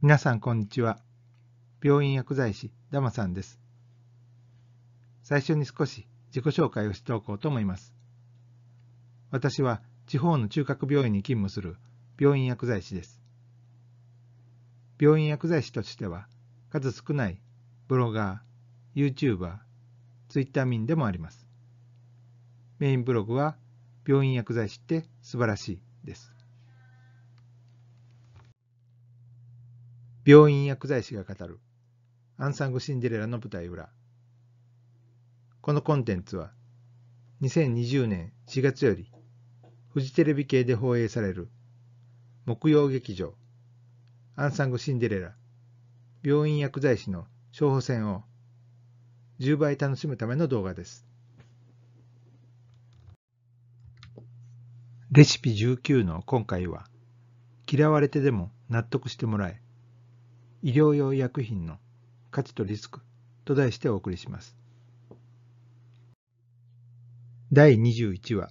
皆さんこんにちは病院薬剤師ダマさんです最初に少し自己紹介をしておこうと思います私は地方の中核病院に勤務する病院薬剤師です病院薬剤師としては数少ないブロガー、YouTuber、Twitter 民でもありますメインブログは病院薬剤師って素晴らしいです病院薬剤師が語るアンサング・シンデレラの舞台裏このコンテンツは2020年4月よりフジテレビ系で放映される木曜劇場アンサング・シンデレラ病院薬剤師の処方箋を10倍楽しむための動画です。レシピ19の今回は嫌われてでも納得してもらえ医療用医薬品の価値とリスクと題してお送りします。第21話、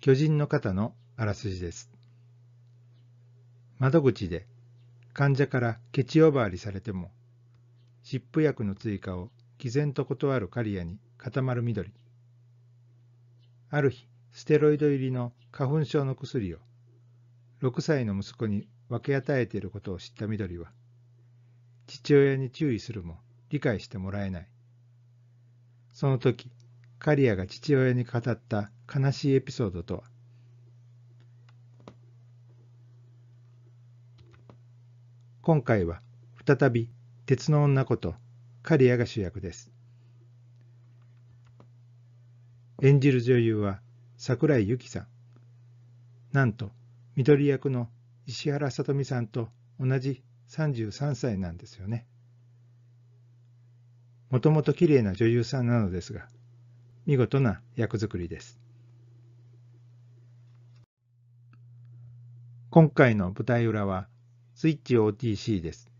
巨人の方のあらすじです。窓口で患者からケチ呼ばわりされても、湿布薬の追加を毅然と断る刈谷に固まる緑。ある日、ステロイド入りの花粉症の薬を6歳の息子に分け与えていることを知った緑は父親に注意するも理解してもらえない。その時、カリアが父親に語った悲しいエピソードとは今回は再び鉄の女ことカリアが主役です。演じる女優は桜井由紀さん。なんと、緑役の石原さとみさんと同じ33歳なんですよね。もともと綺麗な女優さんなのですが、見事な役作りです。今回の舞台裏は、スイッチ OTC です。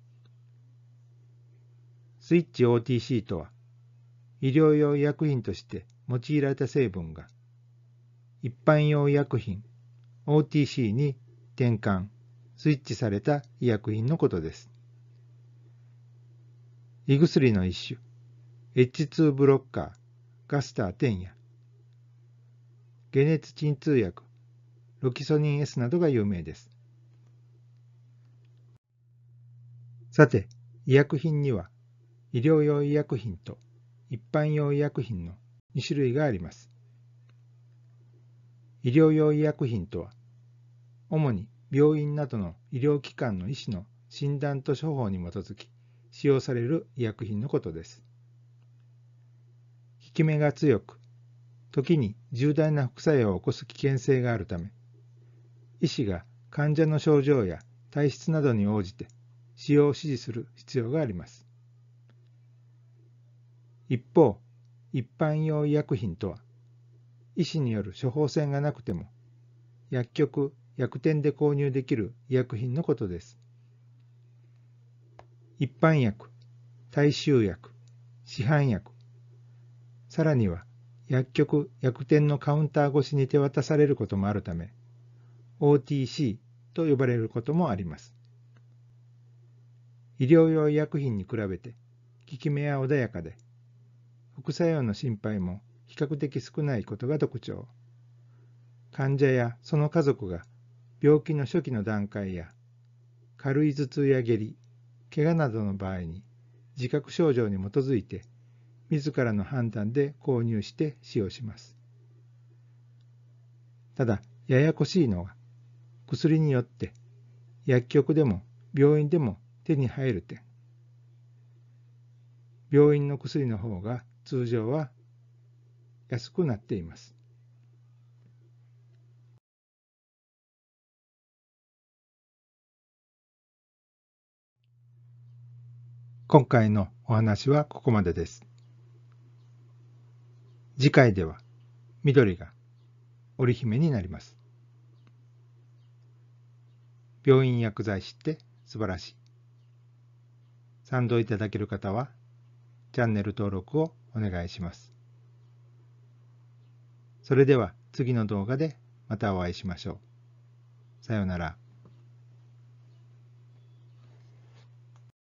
スイッチ OTC とは、医療用医薬品として用いられた成分が、一般用医薬品 OTC に転換、スイッチされた医薬品のことです。胃薬の一種、H2 ブロッカー、ガスター10や、解熱鎮痛薬、ロキソニン S などが有名です。さて、医薬品には、医療用医薬品と一般用医薬品の2種類があります。医療用医薬品とは、主に病院などの医療機関の医師の診断と処方に基づき使用される医薬品のことです。効き目が強く、時に重大な副作用を起こす危険性があるため、医師が患者の症状や体質などに応じて使用を指示する必要があります。一方、一般用医薬品とは、医師による処方箋がなくても、薬局、薬店で購入できる医薬品のことです。一般薬、大衆薬、市販薬、さらには薬局、薬店のカウンター越しに手渡されることもあるため、OTC と呼ばれることもあります。医療用医薬品に比べて効き目は穏やかで、副作用の心配も比較的少ないことが特徴。患者やその家族が病気の初期の段階や軽い頭痛や下痢怪我などの場合に自覚症状に基づいて自らの判断で購入して使用しますただややこしいのは薬によって薬局でも病院でも手に入る点病院の薬の方が通常は安くなっています今回のお話はここまでです。次回では緑が織姫になります。病院薬剤師って素晴らしい。賛同いただける方はチャンネル登録をお願いします。それでは次の動画でまたお会いしましょう。さようなら。